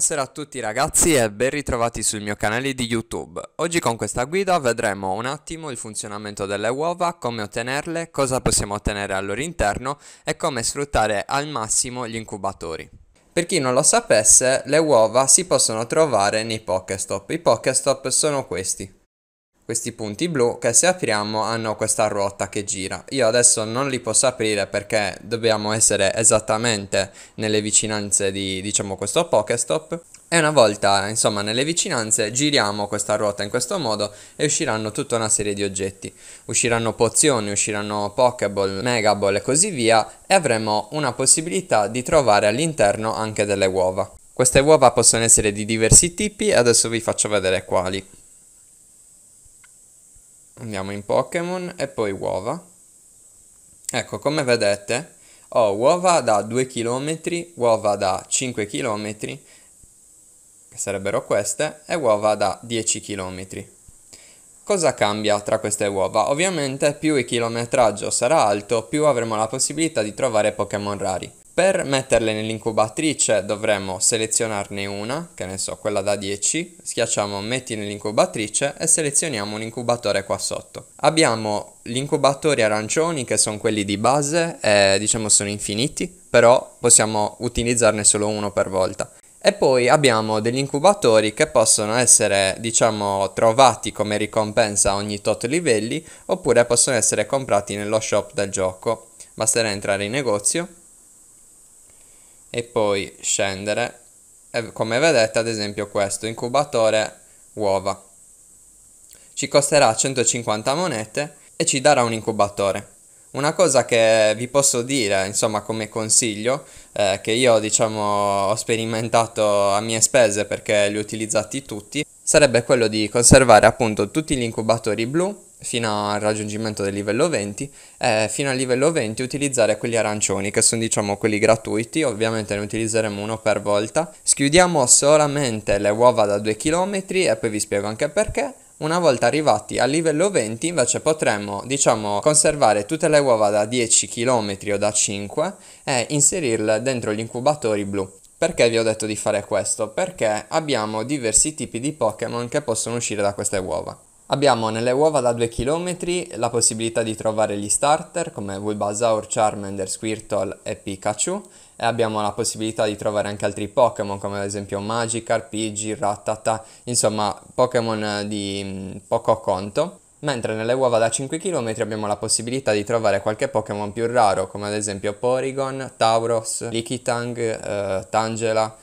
Buonasera a tutti ragazzi e ben ritrovati sul mio canale di YouTube. Oggi con questa guida vedremo un attimo il funzionamento delle uova, come ottenerle, cosa possiamo ottenere al loro interno e come sfruttare al massimo gli incubatori. Per chi non lo sapesse, le uova si possono trovare nei Pokestop. I Pokestop sono questi questi punti blu che se apriamo hanno questa ruota che gira. Io adesso non li posso aprire perché dobbiamo essere esattamente nelle vicinanze di diciamo questo Pokestop e una volta insomma nelle vicinanze giriamo questa ruota in questo modo e usciranno tutta una serie di oggetti. Usciranno pozioni, usciranno Pokéball, Megaball e così via e avremo una possibilità di trovare all'interno anche delle uova. Queste uova possono essere di diversi tipi e adesso vi faccio vedere quali andiamo in Pokémon e poi uova. Ecco, come vedete, ho uova da 2 km, uova da 5 km, che sarebbero queste, e uova da 10 km. Cosa cambia tra queste uova? Ovviamente più il chilometraggio sarà alto, più avremo la possibilità di trovare Pokémon rari. Per metterle nell'incubatrice dovremmo selezionarne una, che ne so, quella da 10, schiacciamo metti nell'incubatrice e selezioniamo un incubatore qua sotto. Abbiamo gli incubatori arancioni che sono quelli di base e diciamo sono infiniti, però possiamo utilizzarne solo uno per volta. E poi abbiamo degli incubatori che possono essere, diciamo, trovati come ricompensa ogni tot livelli oppure possono essere comprati nello shop del gioco. Basterà entrare in negozio e poi scendere. E come vedete, ad esempio, questo incubatore uova. Ci costerà 150 monete e ci darà un incubatore. Una cosa che vi posso dire, insomma, come consiglio, eh, che io diciamo ho sperimentato a mie spese perché li ho utilizzati tutti, sarebbe quello di conservare appunto tutti gli incubatori blu fino al raggiungimento del livello 20 e fino al livello 20 utilizzare quelli arancioni che sono diciamo quelli gratuiti ovviamente ne utilizzeremo uno per volta schiudiamo solamente le uova da 2 km e poi vi spiego anche perché una volta arrivati al livello 20 invece potremmo diciamo conservare tutte le uova da 10 km o da 5 e inserirle dentro gli incubatori blu perché vi ho detto di fare questo? Perché abbiamo diversi tipi di Pokémon che possono uscire da queste uova. Abbiamo nelle uova da 2 km la possibilità di trovare gli starter come Bulbasaur, Charmander, Squirtle e Pikachu e abbiamo la possibilità di trovare anche altri Pokémon come ad esempio Magikarp, Pidgey, Rattata, insomma Pokémon di mm, poco conto mentre nelle uova da 5 km abbiamo la possibilità di trovare qualche Pokémon più raro, come ad esempio Porygon, Tauros, Likitang, eh, Tangela,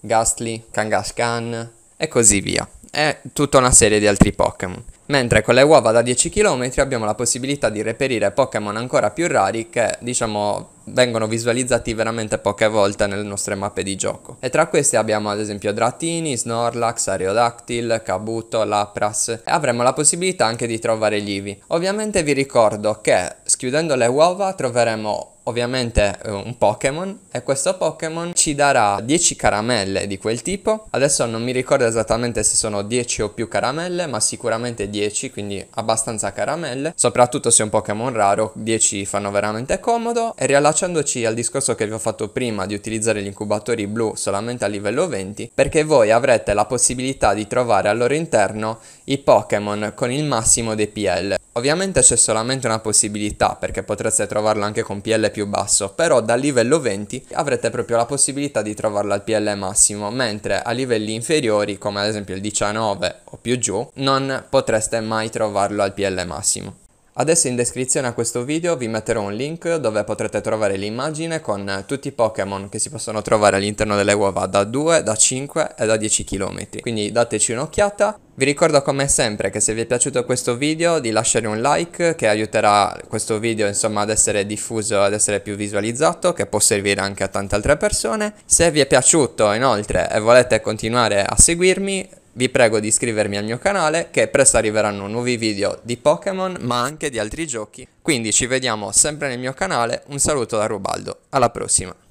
Ghastly, Kangaskhan e così via. E tutta una serie di altri Pokémon. Mentre con le uova da 10 km abbiamo la possibilità di reperire Pokémon ancora più rari che, diciamo, vengono visualizzati veramente poche volte nelle nostre mappe di gioco. E tra questi abbiamo ad esempio Dratini, Snorlax, Ariodactyl, Kabuto, Lapras e avremo la possibilità anche di trovare gli Eevee. Ovviamente vi ricordo che schiudendo le uova troveremo ovviamente eh, un Pokémon e questo Pokémon ci darà 10 caramelle di quel tipo. Adesso non mi ricordo esattamente se sono 10 o più caramelle, ma sicuramente 10, quindi abbastanza caramelle. Soprattutto se è un Pokémon raro, 10 fanno veramente comodo. E riallacciandoci al discorso che vi ho fatto prima di utilizzare gli incubatori blu solamente a livello 20, perché voi avrete la possibilità di trovare al loro interno i Pokémon con il massimo dei PL. Ovviamente c'è solamente una possibilità, perché potreste trovarlo anche con PL più più basso, però dal livello 20 avrete proprio la possibilità di trovarlo al PL massimo, mentre a livelli inferiori, come ad esempio il 19 o più giù, non potreste mai trovarlo al PL massimo. Adesso in descrizione a questo video vi metterò un link dove potrete trovare l'immagine con tutti i Pokémon che si possono trovare all'interno delle uova da 2, da 5 e da 10 km. Quindi dateci un'occhiata. Vi ricordo come sempre che se vi è piaciuto questo video di lasciare un like che aiuterà questo video insomma ad essere diffuso, ad essere più visualizzato, che può servire anche a tante altre persone. Se vi è piaciuto inoltre e volete continuare a seguirmi vi prego di iscrivervi al mio canale che presto arriveranno nuovi video di Pokémon ma anche di altri giochi. Quindi ci vediamo sempre nel mio canale, un saluto da Rubaldo, alla prossima!